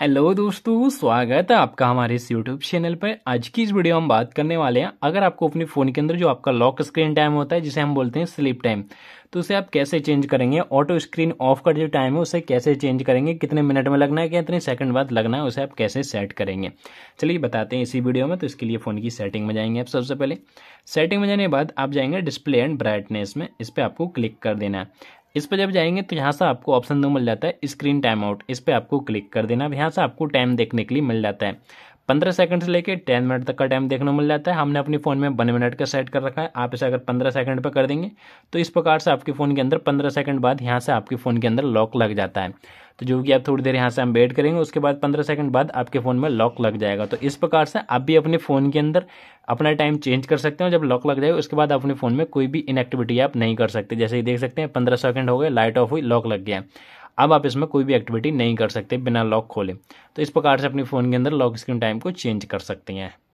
hello दोस्तों स्वागत है आपका हमारे इस यूट्यूब चैनल पर आज की इस वीडियो हम बात करने वाले हैं अगर आपको अपने फ़ोन के अंदर जो आपका लॉक स्क्रीन टाइम होता है जिसे हम बोलते हैं स्लीप टाइम तो उसे आप कैसे चेंज करेंगे ऑटो स्क्रीन ऑफ का जो टाइम है उसे कैसे चेंज करेंगे कितने मिनट में लगना है क्या कितने सेकंड बाद लगना है उसे आप कैसे सेट करेंगे चलिए बताते हैं इसी वीडियो में तो इसके लिए फ़ोन की सेटिंग में जाएंगे आप सबसे पहले सेटिंग में जाने के बाद आप जाएंगे डिस्प्ले एंड ब्राइटनेस में इस पर आपको क्लिक कर देना है इस पर जब जाएंगे तो यहाँ से आपको ऑप्शन दो मिल जाता है स्क्रीन टाइम आउट इस पर आपको क्लिक कर देना अब यहाँ से आपको टाइम देखने के लिए मिल जाता है पंद्रह सेकंड से लेके टेन मिनट तक का टाइम देखने को मिल जाता है हमने अपने फ़ोन में वन मिनट का सेट कर रखा है आप इसे अगर पंद्रह सेकंड पर कर देंगे तो इस प्रकार से आपके फ़ोन के अंदर पंद्रह सेकंड बाद यहाँ से आपके फ़ोन के अंदर लॉक लग जाता है तो जो कि आप थोड़ी देर यहाँ से हम वेट करेंगे उसके बाद पंद्रह सेकंड बाद आपके फ़ोन में लॉक लग जाएगा तो इस प्रकार से आप भी अपने फ़ोन के अंदर अपना टाइम चेंज कर सकते हो जब लॉक लग जाएगा उसके बाद अपने फ़ोन में कोई भी इनएक्टिविटी आप नहीं कर सकते जैसे ही देख सकते हैं पंद्रह सेकंड हो गए लाइट ऑफ हुई लॉक लग गया अब आप इसमें कोई भी एक्टिविटी नहीं कर सकते बिना लॉक खोले तो इस प्रकार से अपने फ़ोन के अंदर लॉक स्क्रीन टाइम को चेंज कर सकते हैं